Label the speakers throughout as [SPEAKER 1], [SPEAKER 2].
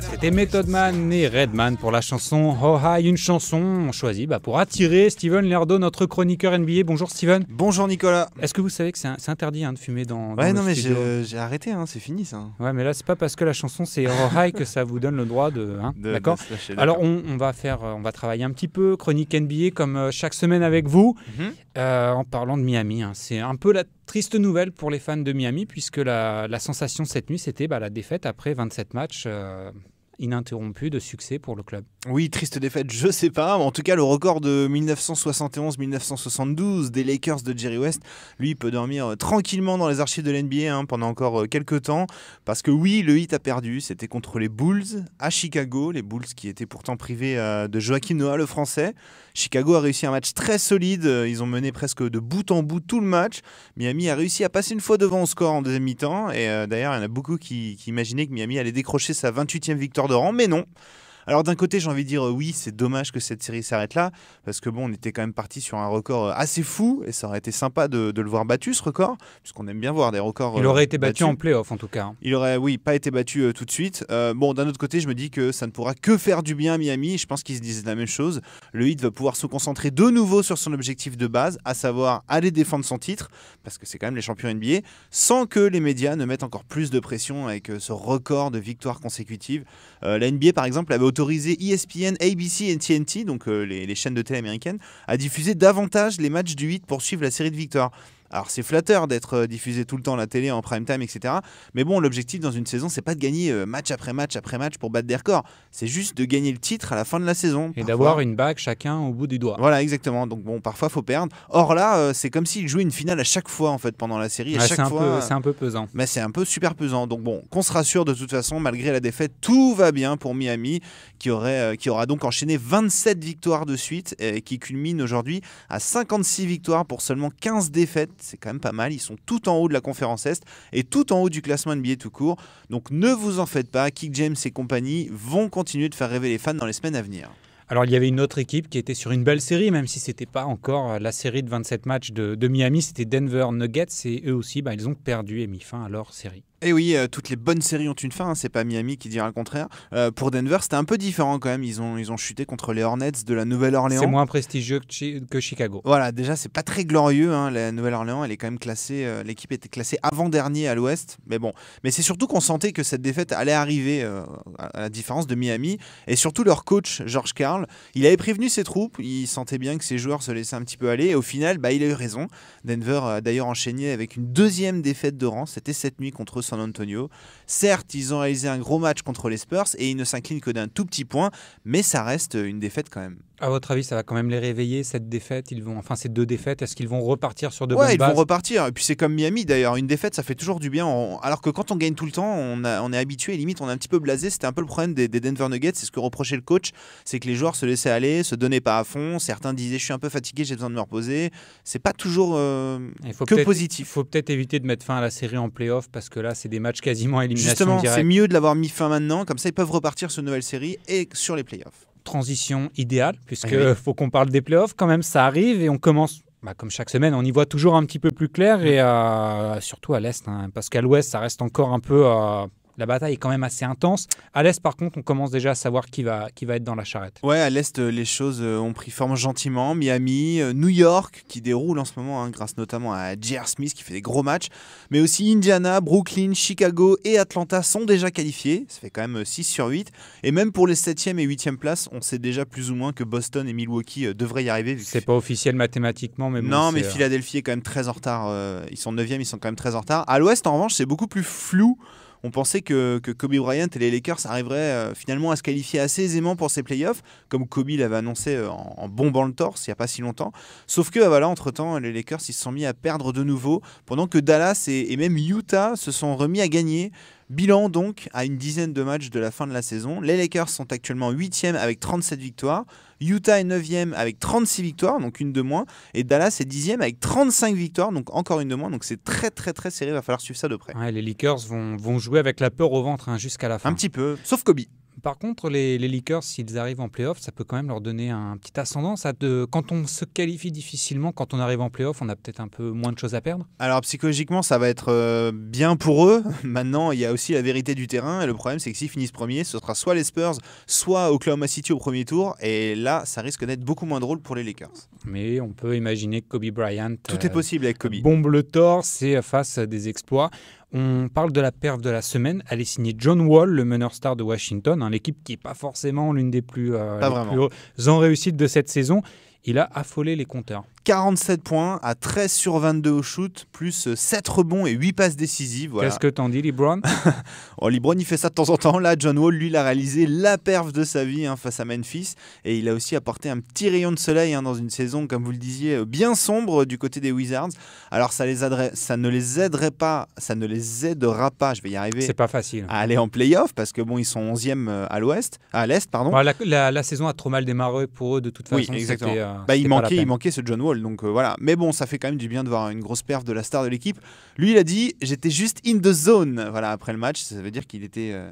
[SPEAKER 1] C'était Method Man et Redman pour la chanson Oh Hi, une chanson choisie bah, pour attirer Steven Lerdo, notre chroniqueur NBA. Bonjour Steven. Bonjour Nicolas. Est-ce que vous savez que c'est interdit hein, de fumer dans, dans Ouais, non mais j'ai arrêté,
[SPEAKER 2] hein, c'est fini ça.
[SPEAKER 1] Ouais, mais là c'est pas parce que la chanson c'est Oh Hi que ça vous donne le droit de. Hein, d'accord. Alors on, va faire, euh, on va travailler un petit peu chronique NBA comme euh, chaque semaine avec vous mhm. euh, en parlant de Miami. C'est un peu la Triste nouvelle pour les fans de Miami, puisque la, sensation cette nuit, c'était bah, la défaite après 27 matchs euh, ininterrompus de succès pour le
[SPEAKER 2] club. Oui, triste défaite, je sais pas. En tout cas, le record de 1971-1972 des Lakers de Jerry West, lui, peut dormir euh, tranquillement dans les archives de l'NBA hein, pendant encore euh, quelques temps. Parce que oui, le hit a perdu. C'était contre les Bulls à Chicago. Les Bulls qui étaient pourtant privés euh, de Joaquin Noah, le français. Chicago a réussi un match très solide. Ils ont mené presque de bout en bout tout le match. Miami a réussi à passer une fois devant au score en deuxième mi-temps. Et d'ailleurs, il y en a beaucoup qui, qui imaginaient que Miami allait décrocher sa 28e victoire de rang. Mais non. Alors d'un côté, j'ai envie de dire euh, oui, c'est dommage que cette série s'arrête là, parce que bon, on était quand même parti sur un record euh, assez fou, et ça aurait été sympa de, le voir battu ce record, puisqu'on aime bien voir des records. Il aurait euh, été battu en playoff en tout cas. Hein. Il aurait, oui, pas été battu tout de suite. bon, d'un autre côté, je me dis que ça ne pourra que faire du bien à Miami. Je pense qu'ils se disent la même chose. Le Heat va pouvoir se concentrer de nouveau sur son objectif de base, à savoir aller défendre son titre, parce que c'est quand même les champions NBA, sans que les médias ne mettent encore plus de pression avec ce record de victoires consécutives. la NBA, par exemple, avait autorisé ESPN, ABC et TNT, donc euh, les, les chaînes de télé américaines, à diffuser davantage les matchs du 8 pour suivre la série de victoires. Alors c'est flatteur d'être euh, diffusé tout le temps à la télé en prime time, etc. Mais bon, l'objectif dans une saison, c'est pas de gagner euh, match après match après match pour battre des records. C'est juste de gagner le titre à la fin de la saison. Et d'avoir une bague chacun au bout du doigt. Voilà, exactement. Donc bon, parfois faut perdre. Or là, euh, c'est comme s'il jouait une finale à chaque fois en fait pendant la série. c'est un, peu pesant. Mais c'est un peu super pesant. Donc bon, qu'on se rassure de toute façon, malgré la défaite, tout va bien pour Miami, qui, aurait, qui aura donc enchaîné 27 victoires de suite et qui culmine aujourd'hui à 56 victoires pour seulement 15 défaites c'est quand même pas mal. Ils sont tout en haut de la conférence Est et tout en haut du classement NBA tout court. Donc ne vous en faites pas, Kick James et compagnie vont continuer de faire rêver les fans dans les semaines à venir.
[SPEAKER 1] Alors il y avait une autre équipe qui était sur une belle série, même si ce n'était pas encore la série de 27 matchs de, Miami, c'était Denver Nuggets, et eux aussi, bah, ils ont perdu et mis fin à leur série.
[SPEAKER 2] Et eh oui, euh, toutes les bonnes séries ont une fin, hein, c'est pas Miami qui dira le contraire. Euh, pour Denver, c'était un peu différent quand même. Ils ont, ils ont chuté contre les Hornets de la Nouvelle-Orléans. C'est moins
[SPEAKER 1] prestigieux que, Chicago.
[SPEAKER 2] Voilà, déjà, c'est pas très glorieux. Hein, la Nouvelle-Orléans, elle est quand même classée. Euh, l'équipe était classée avant-dernier à l'ouest. Mais bon, mais c'est surtout qu'on sentait que cette défaite allait arriver, à la différence de Miami. Et surtout, leur coach, George Carl, il avait prévenu ses troupes. Il sentait bien que ses joueurs se laissaient un petit peu aller. Et au final, bah, il a eu raison. Denver a d'ailleurs enchaîné avec une deuxième défaite de rang. C'était cette nuit contre San Antonio. Certes, ils ont réalisé un gros match contre les Spurs et ils ne s'inclinent que d'un tout petit point, mais ça reste une défaite quand même.
[SPEAKER 1] À votre avis, ça va quand même les réveiller cette défaite Ils vont, enfin ces deux défaites, est-ce qu'ils vont repartir sur de ouais, ils vont
[SPEAKER 2] repartir. Et puis c'est comme Miami d'ailleurs, une défaite, ça fait toujours du bien. Alors que quand on gagne tout le temps, on, est habitué, limite, on est un petit peu blasé. C'était un peu le problème des, Denver Nuggets. C'est ce que reprochait le coach, c'est que les joueurs se laissaient aller, se donnaient pas à fond. Certains disaient, je suis un peu fatigué, j'ai besoin de me reposer. C'est pas toujours euh, que positif.
[SPEAKER 1] Il faut peut-être éviter de mettre fin à la série en playoff parce que là, c'est des
[SPEAKER 2] matchs quasiment éliminés. Justement, c'est mieux de l'avoir mis fin maintenant. Comme ça, ils peuvent repartir sur une nouvelle série et sur les playoffs
[SPEAKER 1] transition idéale, puisque eh faut qu'on parle des playoffs quand même, ça arrive et on commence. Bah, comme chaque semaine, on y voit toujours un petit peu plus clair, et euh, surtout à l'Est, hein. parce qu'à l'Ouest, ça reste encore un peu euh, la bataille est quand même assez intense. À l'est, par contre, on commence déjà à savoir qui va, qui va être
[SPEAKER 2] dans la charrette. Ouais, à l'est, euh, les choses euh, ont pris forme gentiment. Miami, euh, New York, qui déroule en ce moment, hein, grâce notamment à J.R. Smith, qui fait des gros matchs. Mais aussi Indiana, Brooklyn, Chicago et Atlanta sont déjà qualifiés. Ça fait quand même 6 sur 8. Et même pour les 7e et 8e places, on sait déjà plus ou moins que Boston et Milwaukee devraient y arriver. C'est pas officiel mathématiquement, mais Non, mais Philadelphie est quand même très en retard. Ils sont 9e, ils sont quand même très en retard. À l'ouest, en revanche, c'est beaucoup plus flou on pensait que, Kobe Bryant et les Lakers arriveraient euh, finalement à se qualifier assez aisément pour ces playoffs, comme Kobe l'avait annoncé euh, en, bombant le torse il n'y a pas si longtemps. Sauf que, ah voilà, entre-temps, les Lakers ils se sont mis à perdre de nouveau, pendant que Dallas et même Utah se sont remis à gagner. Bilan donc à une dizaine de matchs de la fin de la saison. Les Lakers sont actuellement 8e avec 37 victoires. Utah est 9e avec 36 victoires, donc une de moins. Et Dallas est 10e avec 35 victoires, donc encore une de moins. Donc c'est très très très serré, il va falloir suivre ça de près. les Lakers vont, jouer avec la peur au ventre hein, jusqu'à la fin. Un petit peu, sauf Kobe. Par contre, les, Lakers, s'ils
[SPEAKER 1] arrivent en playoff, ça peut quand même leur donner un petit ascendant. quand on se qualifie difficilement, quand on arrive en playoff, on a peut-être un peu moins de choses à perdre
[SPEAKER 2] Alors psychologiquement, ça va être euh, bien pour eux. Maintenant, il y a aussi la vérité du terrain. Et le problème, c'est que s'ils finissent premier, ce sera soit les Spurs, soit Oklahoma City au premier tour. Et là, ça risque d'être beaucoup moins drôle pour les Lakers.
[SPEAKER 1] Mais on peut imaginer que Kobe Bryant... Tout est euh, possible avec Kobe. Bombe le torse et fasse des exploits. On parle de la perf de la semaine. Elle est signée John Wall, le meneur star de Washington, hein, l'équipe qui n'est pas forcément l'une des plus,
[SPEAKER 2] euh, plus en réussite de cette saison.
[SPEAKER 1] Il a affolé les compteurs.
[SPEAKER 2] 47 points à 13 sur 22 au shoot, plus 7 euh, rebonds et 8 passes décisives. Voilà. Qu'est-ce que t'en dis, LeBron oh, LeBron, il fait ça de temps en temps. Là, John Wall, lui, il a réalisé la perf de sa vie hein, face à Memphis. Et il a aussi apporté un petit rayon de soleil hein, dans une saison, comme vous le disiez, euh, bien sombre euh, du côté des Wizards. Alors, ça, les ça ne les aiderait pas, ça ne les aidera pas, je vais y arriver. C'est pas facile. À aller en playoff, parce que bon, ils sont 11e à l'ouest, à l'est, pardon. Bah,
[SPEAKER 1] la, saison a trop mal démarré pour eux, de toute façon. bah, il, manquait, il
[SPEAKER 2] manquait ce John Wall donc euh, voilà. Mais bon, ça fait quand même du bien de voir une grosse perf de la star de l'équipe. Lui, il a dit J'étais juste in the zone. Voilà, après le match, ça veut dire qu'il était, euh,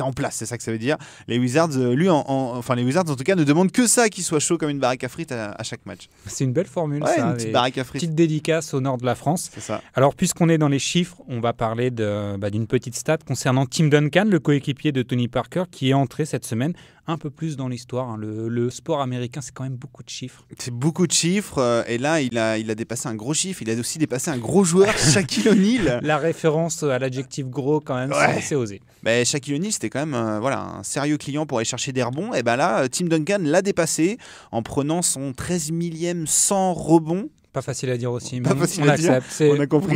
[SPEAKER 2] en place. C'est ça que ça veut dire. Les Wizards, euh, lui, en, enfin, les Wizards, en tout cas, ne demandent que ça qu'il soit chaud comme une baraque à frites à, chaque match. C'est une belle formule, ça. Une petite dédicace au nord de la France. ça.
[SPEAKER 1] Alors, puisqu'on est dans les chiffres, on va parler bah, d'une petite stat concernant Tim Duncan, le coéquipier de Tony Parker, qui est entré cette semaine un peu plus dans l'histoire. Hein. Le, sport américain, c'est quand même beaucoup de chiffres. C'est
[SPEAKER 2] beaucoup de chiffres. Euh, et là, il a, il a dépassé un gros chiffre. Il a aussi dépassé un gros joueur,
[SPEAKER 1] Shaquille O'Neal. La référence à l'adjectif gros,
[SPEAKER 2] quand même, c'est osé. Mais Shaquille O'Neal, c'était quand même euh, voilà, un sérieux client pour aller chercher des rebonds. Et ben là, euh, Tim Duncan l'a dépassé en prenant son 13 millième 100 rebond pas
[SPEAKER 1] facile à dire aussi, mais on l'accepte, on, a compris.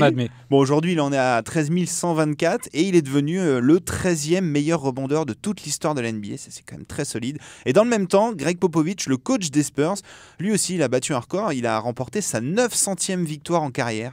[SPEAKER 2] Bon, aujourd'hui, il en est à 13 124 et il est devenu euh, le 13e meilleur rebondeur de toute l'histoire de l'NBA. NBA. C'est quand même très solide. Et dans le même temps, Greg Popovich, le coach des Spurs, lui aussi, il a battu un record. Il a remporté sa 900e victoire en carrière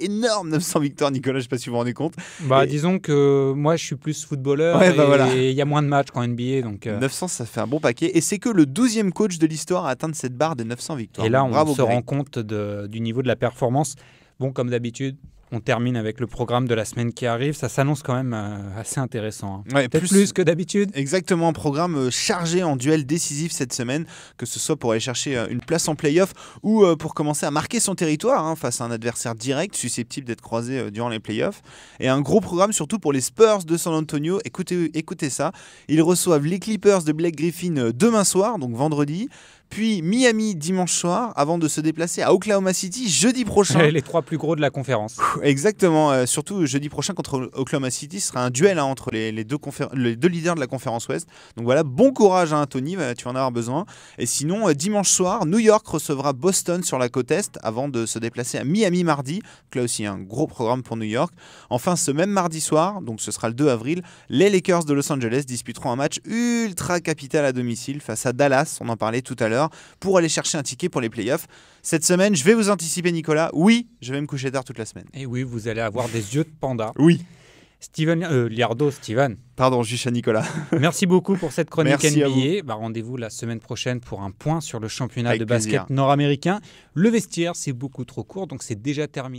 [SPEAKER 2] énorme 900 victoires, Nicolas. Je sais pas si vous vous rendez compte. Bah, disons que moi, je suis plus footballeur bah, et il y a moins de matchs qu'en NBA. Donc, 900, euh. ça fait un bon paquet. Et c'est que le 12e coach de l'histoire à atteindre cette barre des 900 victoires. Et là, on se rend compte de, du
[SPEAKER 1] niveau de la performance. Bon, comme d'habitude, on termine avec le programme de la semaine qui arrive. Ça s'annonce quand même
[SPEAKER 2] euh, assez intéressant. Hein. plus, que d'habitude. Exactement, un programme euh, chargé en duel décisif cette semaine, que ce soit pour aller chercher euh, une place en playoff ou pour commencer à marquer son territoire hein, face à un adversaire direct susceptible d'être croisé durant les playoffs. Et un gros programme surtout pour les Spurs de San Antonio. Écoutez, écoutez ça. Ils reçoivent les Clippers de Blake Griffin demain soir, donc vendredi puis Miami dimanche soir, avant de se déplacer à Oklahoma City jeudi prochain. Les
[SPEAKER 1] trois plus gros de la conférence.
[SPEAKER 2] Exactement, euh, surtout jeudi prochain contre Oklahoma City, ce sera un duel hein, entre les, deux leaders de la conférence Ouest. Donc voilà, bon courage à hein, Tony, euh, tu en avoir besoin. Et sinon, euh, dimanche soir, New York recevra Boston sur la côte Est avant de se déplacer à Miami mardi. Donc là aussi, un gros programme pour New York. Enfin, ce même mardi soir, donc ce sera le 2 avril, les Lakers de Los Angeles disputeront un match ultra capital à domicile face à Dallas, on en parlait tout à l'heure pour aller chercher un ticket pour les playoffs. Cette semaine, je vais vous anticiper, Nicolas. Oui, je vais me coucher tard toute la semaine. Et eh oui, vous allez avoir des yeux de panda. Oui. Steven,
[SPEAKER 1] euh, Liardo, Steven. Pardon, juste à Nicolas. Merci beaucoup pour cette chronique NBA. Bah, Rendez-vous la semaine prochaine pour un point sur le championnat de basket nord-américain. Le vestiaire, c'est beaucoup trop court, donc c'est déjà terminé.